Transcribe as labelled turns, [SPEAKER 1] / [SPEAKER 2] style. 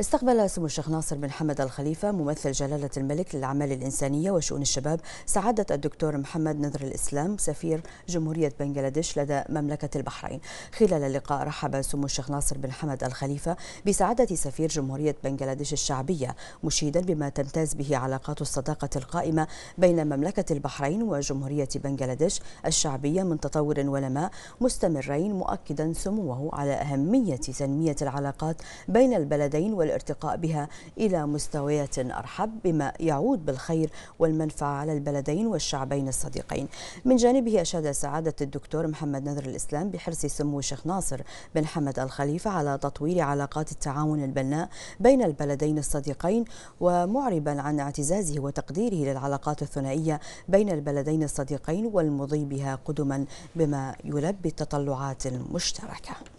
[SPEAKER 1] استقبل سمو الشيخ ناصر بن حمد الخليفة ممثل جلالة الملك للأعمال الإنسانية وشؤون الشباب سعادة الدكتور محمد نذر الإسلام سفير جمهورية بنغلاديش لدى مملكة البحرين خلال اللقاء رحب سمو الشيخ ناصر بن حمد الخليفة بسعادة سفير جمهورية بنغلاديش الشعبية مشيدا بما تمتاز به علاقات الصداقة القائمة بين مملكة البحرين وجمهورية بنغلاديش الشعبية من تطور ونماء مستمرين مؤكدا سموه على أهمية تنمية العلاقات بين البلدين والارتقاء بها إلى مستويات أرحب بما يعود بالخير والمنفعة على البلدين والشعبين الصديقين من جانبه أشاد سعادة الدكتور محمد نذر الإسلام بحرص سمو الشيخ ناصر بن حمد الخليفة على تطوير علاقات التعاون البناء بين البلدين الصديقين ومعربا عن اعتزازه وتقديره للعلاقات الثنائية بين البلدين الصديقين والمضي بها قدما بما يلبي التطلعات المشتركة